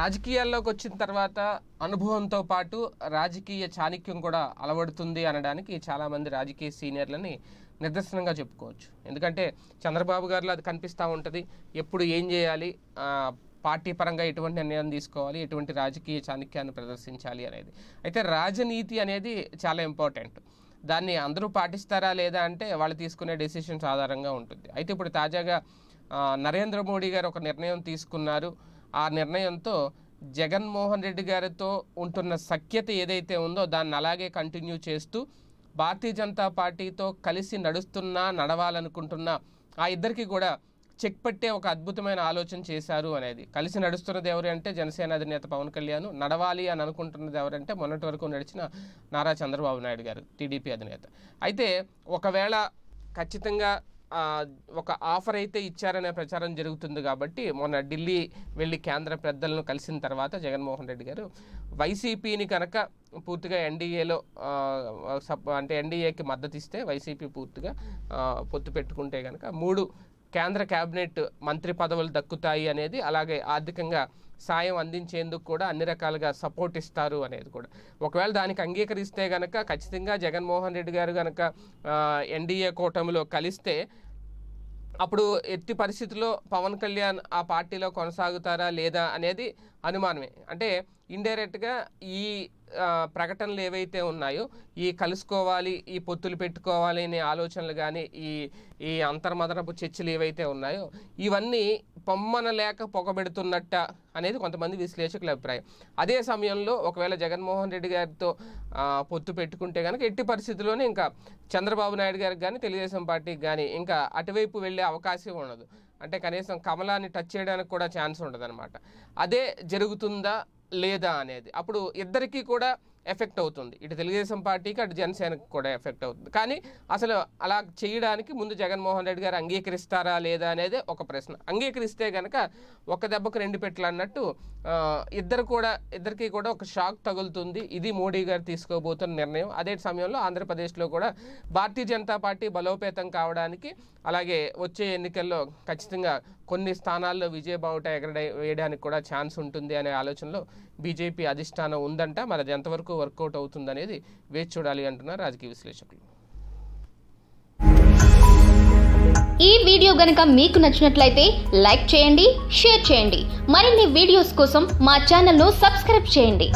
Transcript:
రాజకీయాల్లోకి వచ్చిన తర్వాత అనుభవంతో పాటు రాజకీయ చాణిక్యం కూడా అలవడుతుంది అనడానికి చాలామంది రాజకీయ సీనియర్లని నిదర్శనంగా చెప్పుకోవచ్చు ఎందుకంటే చంద్రబాబు గారిలో అది కనిపిస్తూ ఉంటుంది ఎప్పుడు ఏం చేయాలి పార్టీ పరంగా ఎటువంటి నిర్ణయం తీసుకోవాలి ఎటువంటి రాజకీయ చాణిక్యాన్ని ప్రదర్శించాలి అనేది అయితే రాజనీతి అనేది చాలా ఇంపార్టెంట్ దాన్ని అందరూ పాటిస్తారా లేదా అంటే వాళ్ళు తీసుకునే డెసిషన్స్ ఆధారంగా ఉంటుంది అయితే ఇప్పుడు తాజాగా నరేంద్ర మోడీ గారు ఒక నిర్ణయం తీసుకున్నారు ఆ నిర్ణయంతో జగన్మోహన్ రెడ్డి గారితో ఉంటున్న సఖ్యత ఏదైతే ఉందో దాన్ని అలాగే కంటిన్యూ చేస్తూ భారతీయ జనతా పార్టీతో కలిసి నడుస్తున్నా నడవాలనుకుంటున్నా ఆ ఇద్దరికి కూడా చెక్ పెట్టే ఒక అద్భుతమైన ఆలోచన చేశారు అనేది కలిసి నడుస్తున్నది ఎవరు అంటే జనసేన అధినేత పవన్ కళ్యాణ్ నడవాలి అని అనుకుంటున్నది ఎవరంటే మొన్నటి వరకు నడిచిన నారా చంద్రబాబు నాయుడు గారు టీడీపీ అధినేత అయితే ఒకవేళ ఖచ్చితంగా ఒక ఆఫర్ అయితే ఇచ్చారనే ప్రచారం జరుగుతుంది కాబట్టి మొన్న ఢిల్లీ వెళ్ళి కేంద్ర పెద్దలను కలిసిన తర్వాత జగన్మోహన్ రెడ్డి గారు వైసీపీని కనుక పూర్తిగా ఎన్డీఏలో అంటే ఎన్డీఏకి మద్దతు ఇస్తే వైసీపీ పూర్తిగా పొత్తు పెట్టుకుంటే కనుక మూడు కేంద్ర కేబినెట్ మంత్రి పదవులు దక్కుతాయి అనేది అలాగే ఆర్థికంగా సాయం అందించేందుకు కూడా అన్ని రకాలుగా సపోర్ట్ ఇస్తారు అనేది కూడా ఒకవేళ దానికి అంగీకరిస్తే కనుక ఖచ్చితంగా జగన్మోహన్ రెడ్డి గారు కనుక ఎన్డీఏ కూటమిలో కలిస్తే అప్పుడు ఎట్టి పరిస్థితుల్లో పవన్ కళ్యాణ్ ఆ పార్టీలో కొనసాగుతారా లేదా అనేది అనుమానమే అంటే ఇండైరెక్ట్గా ఈ ప్రకటనలు ఏవైతే ఉన్నాయో ఈ కలుసుకోవాలి ఈ పొత్తులు పెట్టుకోవాలి అనే ఆలోచనలు కానీ ఈ ఈ అంతర్మదనపు చర్చలు ఏవైతే ఉన్నాయో ఇవన్నీ పొమ్మన లేక పొగబెడుతున్నట్ట అనేది కొంతమంది విశ్లేషకుల అభిప్రాయం అదే సమయంలో ఒకవేళ జగన్మోహన్ రెడ్డి గారితో పొత్తు పెట్టుకుంటే కనుక ఎట్టి పరిస్థితుల్లోనే ఇంకా చంద్రబాబు నాయుడు గారికి కానీ తెలుగుదేశం పార్టీకి కానీ ఇంకా అటువైపు వెళ్ళే అవకాశం ఉండదు అంటే కనీసం కమలాన్ని టచ్ చేయడానికి కూడా ఛాన్స్ ఉండదు అదే జరుగుతుందా లేదా అనేది అప్పుడు ఇద్దరికీ కూడా ఎఫెక్ట్ అవుతుంది ఇటు తెలుగుదేశం పార్టీకి అటు జనసేనకు కూడా ఎఫెక్ట్ అవుతుంది కానీ అసలు అలా చేయడానికి ముందు జగన్మోహన్ రెడ్డి గారు అంగీకరిస్తారా లేదా అనేది ఒక ప్రశ్న అంగీకరిస్తే కనుక ఒక దెబ్బకు రెండు పెట్టలు అన్నట్టు ఇద్దరు కూడా ఇద్దరికి కూడా ఒక షాక్ తగులుతుంది ఇది మోడీ గారు తీసుకోబోతున్న నిర్ణయం అదే సమయంలో ఆంధ్రప్రదేశ్లో కూడా భారతీయ జనతా పార్టీ బలోపేతం కావడానికి అలాగే వచ్చే ఎన్నికల్లో ఖచ్చితంగా కొన్ని స్థానాల్లో విజయబావుట ఎగరడే వేయడానికి కూడా ఛాన్స్ ఉంటుంది అనే ఆలోచనలో బీజేపీ అధిష్టానం ఉందంట మరి అది ఎంతవరకు వరకు వర్కౌట్ అవుతుందనేది వేచి చూడాలి అంటున్నారు రాజకీయ విశ్లేషకులు ఈ వీడియో గనుక మీకు నచ్చినట్లయితే లైక్ చేయండి షేర్ చేయండి మరిన్ని వీడియోస్ కోసం మా ఛానల్ను సబ్స్క్రైబ్ చేయండి